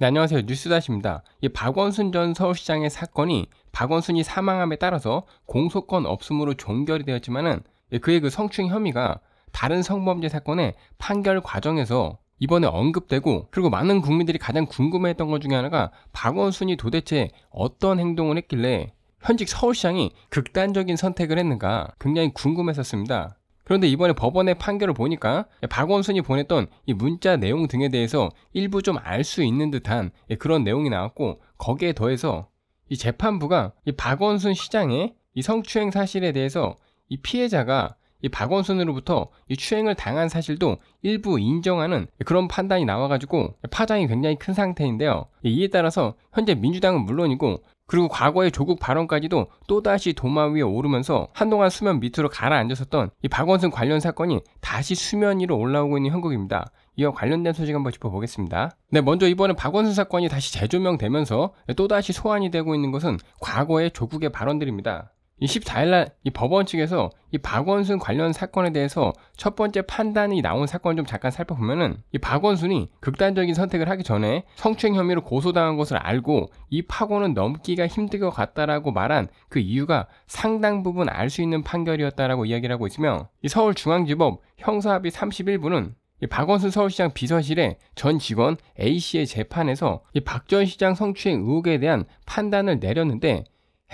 네, 안녕하세요. 뉴스다시입니다. 이 박원순 전 서울시장의 사건이 박원순이 사망함에 따라서 공소권 없음으로 종결이 되었지만은 예, 그의 그 성추행 혐의가 다른 성범죄 사건의 판결 과정에서 이번에 언급되고 그리고 많은 국민들이 가장 궁금해했던 것 중에 하나가 박원순이 도대체 어떤 행동을 했길래 현직 서울시장이 극단적인 선택을 했는가 굉장히 궁금했었습니다. 그런데 이번에 법원의 판결을 보니까 박원순이 보냈던 이 문자 내용 등에 대해서 일부 좀 알 수 있는 듯한 예, 그런 내용이 나왔고 거기에 더해서 이 재판부가 이 박원순 시장의 이 성추행 사실에 대해서 이 피해자가 이 박원순으로부터 이 추행을 당한 사실도 일부 인정하는 그런 판단이 나와가지고 파장이 굉장히 큰 상태인데요. 예, 이에 따라서 현재 민주당은 물론이고 그리고 과거의 조국 발언까지도 또다시 도마 위에 오르면서 한동안 수면 밑으로 가라앉았었던 이 박원순 관련 사건이 다시 수면 위로 올라오고 있는 형국입니다. 이와 관련된 소식 한번 짚어보겠습니다. 네, 먼저 이번에 박원순 사건이 다시 재조명되면서 또다시 소환이 되고 있는 것은 과거의 조국의 발언들입니다. 이 14일날 이 법원 측에서 이 박원순 관련 사건에 대해서 첫 번째 판단이 나온 사건을 좀 잠깐 살펴보면은 이 박원순이 극단적인 선택을 하기 전에 성추행 혐의로 고소당한 것을 알고 이 파고는 넘기가 힘들 것 같다라고 말한 그 이유가 상당 부분 알 수 있는 판결이었다라고 이야기를 하고 있으며 이 서울중앙지법 형사합의 31부는 이 박원순 서울시장 비서실의 전 직원 A씨의 재판에서 이 박 전 시장 성추행 의혹에 대한 판단을 내렸는데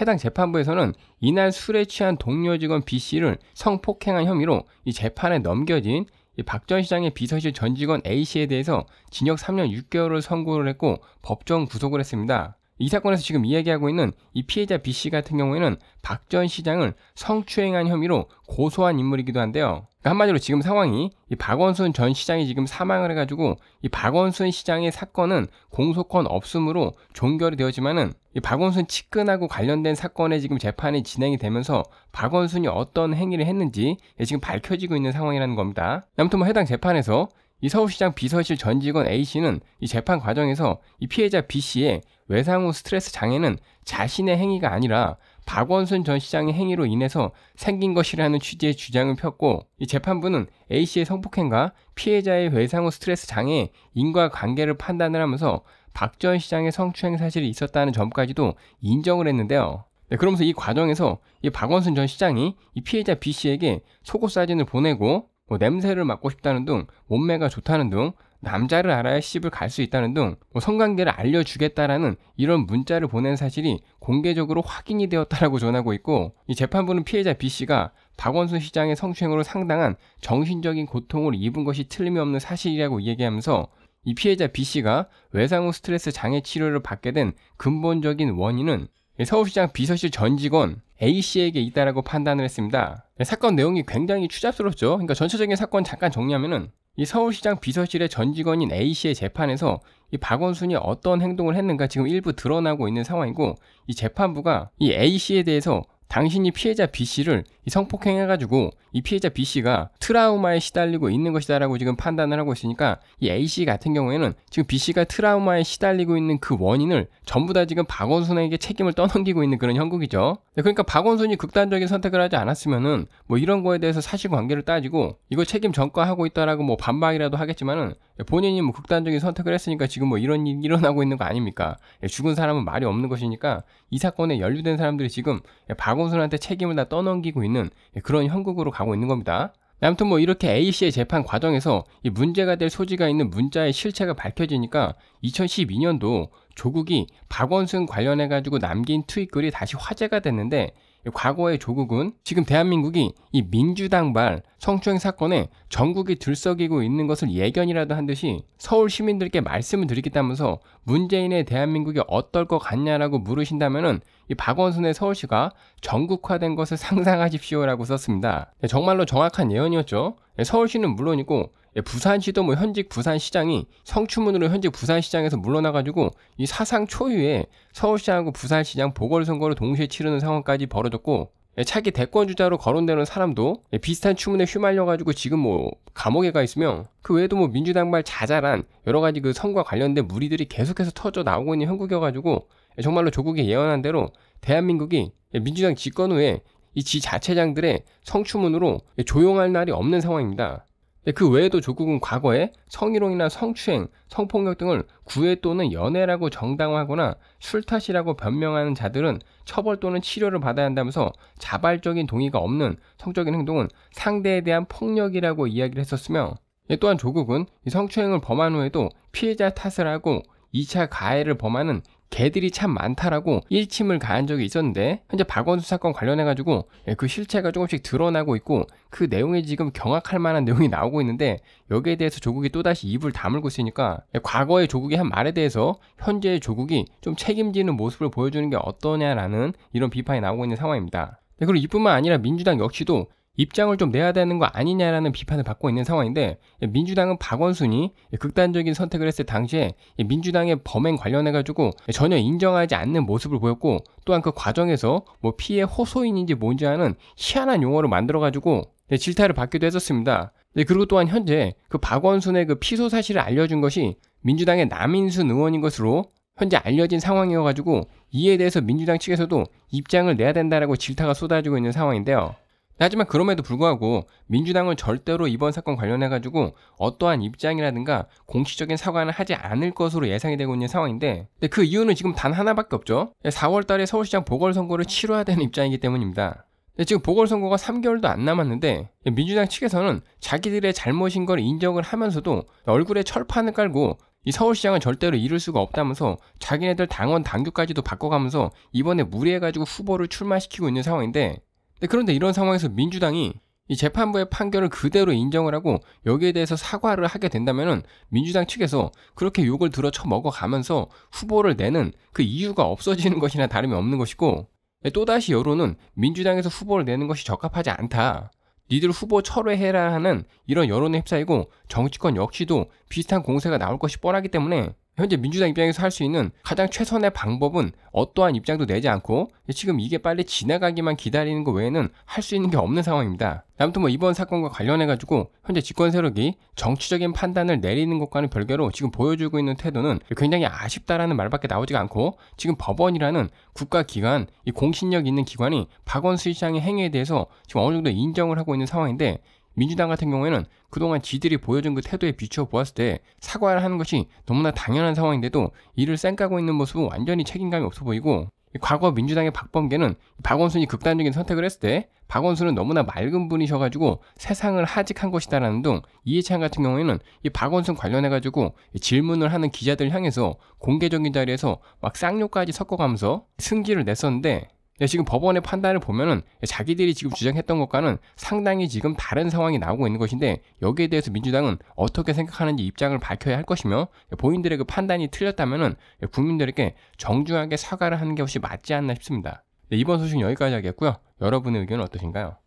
해당 재판부에서는 이날 술에 취한 동료 직원 B 씨를 성폭행한 혐의로 이 재판에 넘겨진 박 전 시장의 비서실 전 직원 A 씨에 대해서 징역 3년 6개월을 선고를 했고 법정 구속을 했습니다. 이 사건에서 지금 이야기하고 있는 이 피해자 B 씨 같은 경우에는 박 전 시장을 성추행한 혐의로 고소한 인물이기도 한데요. 그러니까 한마디로 지금 상황이 이 박원순 전 시장이 지금 사망을 해가지고 이 박원순 시장의 사건은 공소권 없음으로 종결이 되었지만은 이 박원순 측근하고 관련된 사건에 지금 재판이 진행이 되면서 박원순이 어떤 행위를 했는지 예, 지금 밝혀지고 있는 상황이라는 겁니다. 아무튼 뭐 해당 재판에서 이 서울시장 비서실 전 직원 A씨는 이 재판 과정에서 이 피해자 B씨의 외상 후 스트레스 장애는 자신의 행위가 아니라 박원순 전 시장의 행위로 인해서 생긴 것이라는 취지의 주장을 폈고 이 재판부는 A씨의 성폭행과 피해자의 외상 후 스트레스 장애 인과 관계를 판단을 하면서 박전 시장의 성추행 사실이 있었다는 점까지도 인정을 했는데요. 네, 그러면서 이 과정에서 이 박원순 전 시장이 이 피해자 B 씨에게 속옷 사진을 보내고 뭐 냄새를 맡고 싶다는 등 몸매가 좋다는 등 남자를 알아야 시집을 갈 수 있다는 등뭐 성관계를 알려주겠다라는 이런 문자를 보낸 사실이 공개적으로 확인이 되었다라고 전하고 있고 이 재판부는 피해자 B 씨가 박원순 시장의 성추행으로 상당한 정신적인 고통을 입은 것이 틀림 없는 사실이라고 얘기하면서 이 피해자 B씨가 외상후 스트레스 장애 치료를 받게 된 근본적인 원인은 서울시장 비서실 전 직원 A씨에게 있다라고 판단을 했습니다. 사건 내용이 굉장히 추잡스럽죠. 그러니까 전체적인 사건 잠깐 정리하면은 이 서울시장 비서실의 전 직원인 A씨의 재판에서 이 박원순이 어떤 행동을 했는가 지금 일부 드러나고 있는 상황이고 이 재판부가 이 A씨에 대해서 당신이 피해자 B씨를 성폭행해가지고 이 피해자 B씨가 트라우마에 시달리고 있는 것이다라고 지금 판단을 하고 있으니까 이 A씨 같은 경우에는 지금 B씨가 트라우마에 시달리고 있는 그 원인을 전부 다 지금 박원순에게 책임을 떠넘기고 있는 그런 형국이죠. 네, 그러니까 박원순이 극단적인 선택을 하지 않았으면은 뭐 이런 거에 대해서 사실관계를 따지고 이거 책임 전가하고 있다라고 뭐 반박이라도 하겠지만은 본인이 뭐 극단적인 선택을 했으니까 지금 뭐 이런 일이 일어나고 있는 거 아닙니까? 예, 죽은 사람은 말이 없는 것이니까 이 사건에 연루된 사람들이 지금 예, 박원순한테 책임을 다 떠넘기고 있는 예, 그런 형국으로 가고 있는 겁니다. 아무튼 뭐 이렇게 A씨의 재판 과정에서 이 문제가 될 소지가 있는 문자의 실체가 밝혀지니까 2012년도 조국이 박원순 관련해 가지고 남긴 트윗글이 다시 화제가 됐는데 과거의 조국은 지금 대한민국이 이 민주당발 성추행 사건에 전국이 들썩이고 있는 것을 예견이라도 한 듯이 서울 시민들께 말씀을 드리겠다면서 문재인의 대한민국이 어떨 것 같냐라고 물으신다면은 이 박원순의 서울시가 전국화된 것을 상상하십시오라고 썼습니다. 네, 정말로 정확한 예언이었죠. 네, 서울시는 물론이고 예, 부산시도 뭐 현직 부산시장이 성추문으로 현직 부산시장에서 물러나가지고 이 사상 초유의 서울시장하고 부산시장 보궐선거를 동시에 치르는 상황까지 벌어졌고 예, 차기 대권 주자로 거론되는 사람도 예, 비슷한 추문에 휘말려가지고 지금 뭐 감옥에 가 있으며 그 외에도 뭐 민주당발 자잘한 여러 가지 그선거와 관련된 무리들이 계속해서 터져 나오고 있는 형국이어가지고 정말로 조국이 예언한 대로 대한민국이 민주당 집권 후에 이 지자체장들의 성추문으로 조용할 날이 없는 상황입니다. 그 외에도 조국은 과거에 성희롱이나 성추행, 성폭력 등을 구애 또는 연애라고 정당화하거나 술 탓이라고 변명하는 자들은 처벌 또는 치료를 받아야 한다면서 자발적인 동의가 없는 성적인 행동은 상대에 대한 폭력이라고 이야기를 했었으며 예, 또한 조국은 성추행을 범한 후에도 피해자 탓을 하고 2차 가해를 범하는 개들이 참 많다라고 일침을 가한 적이 있었는데 현재 박원순 사건 관련해 가지고 예, 그 실체가 조금씩 드러나고 있고 그 내용이 지금 경악할 만한 내용이 나오고 있는데 여기에 대해서 조국이 또다시 입을 다물고 있으니까 예, 과거의 조국이 한 말에 대해서 현재의 조국이 좀 책임지는 모습을 보여주는 게 어떠냐라는 이런 비판이 나오고 있는 상황입니다. 네, 그리고 이뿐만 아니라 민주당 역시도 입장을 좀 내야 되는 거 아니냐라는 비판을 받고 있는 상황인데 예, 민주당은 박원순이 극단적인 선택을 했을 당시에 예, 민주당의 범행 관련해 가지고 전혀 인정하지 않는 모습을 보였고 또한 그 과정에서 뭐 피해 호소인인지 뭔지 하는 희한한 용어를 만들어 가지고 예, 질타를 받기도 했었습니다. 그리고 또한 현재 그 박원순의 그 피소 사실을 알려준 것이 민주당의 남인순 의원인 것으로 현재 알려진 상황이어가지고 이에 대해서 민주당 측에서도 입장을 내야 된다라고 질타가 쏟아지고 있는 상황인데요. 하지만 그럼에도 불구하고 민주당은 절대로 이번 사건 관련해 가지고 어떠한 입장이라든가 공식적인 사과는 하지 않을 것으로 예상이 되고 있는 상황인데 그 이유는 지금 단 하나밖에 없죠. 4월 예, 달에 서울시장 보궐선거를 치러야 되는 입장이기 때문입니다. 지금 보궐선거가 3개월도 안 남았는데 예, 민주당 측에서는 자기들의 잘못인 걸 인정을 하면서도 얼굴에 철판을 깔고 이 서울시장은 절대로 이룰 수가 없다면서 자기네들 당원 당규까지도 바꿔가면서 이번에 무리해가지고 후보를 출마시키고 있는 상황인데 네, 그런데 이런 상황에서 민주당이 이 재판부의 판결을 그대로 인정을 하고 여기에 대해서 사과를 하게 된다면은 민주당 측에서 그렇게 욕을 들어 쳐먹어가면서 후보를 내는 그 이유가 없어지는 것이나 다름이 없는 것이고 네, 또다시 여론은 민주당에서 후보를 내는 것이 적합하지 않다. 니들 후보 철회해라 하는 이런 여론에 휩싸이고 정치권 역시도 비슷한 공세가 나올 것이 뻔하기 때문에 현재 민주당 입장에서 할 수 있는 가장 최선의 방법은 어떠한 입장도 내지 않고 지금 이게 빨리 지나가기만 기다리는 것 외에는 할 수 있는 게 없는 상황입니다. 아무튼 뭐 이번 사건과 관련해가지고 현재 집권 세력이 정치적인 판단을 내리는 것과는 별개로 지금 보여주고 있는 태도는 굉장히 아쉽다라는 말밖에 나오지가 않고 지금 법원이라는 국가기관, 이 공신력 있는 기관이 박원수 시장의 행위에 대해서 지금 어느 정도 인정을 하고 있는 상황인데 민주당 같은 경우에는 그동안 지들이 보여준 그 태도에 비추어 보았을 때 사과를 하는 것이 너무나 당연한 상황인데도 이를 쌩까고 있는 모습은 완전히 책임감이 없어 보이고 과거 민주당의 박범계는 박원순이 극단적인 선택을 했을 때 박원순은 너무나 맑은 분이셔가지고 세상을 하직한 것이다라는 등 이해찬 같은 경우에는 이 박원순 관련해가지고 질문을 하는 기자들 향해서 공개적인 자리에서 막 쌍욕까지 섞어가면서 승기를 냈었는데 지금 법원의 판단을 보면은 자기들이 지금 주장했던 것과는 상당히 지금 다른 상황이 나오고 있는 것인데 여기에 대해서 민주당은 어떻게 생각하는지 입장을 밝혀야 할 것이며 본인들의 그 판단이 틀렸다면은 국민들에게 정중하게 사과를 하는 게 혹시 맞지 않나 싶습니다. 네, 이번 소식 여기까지 하겠고요. 여러분의 의견은 어떠신가요?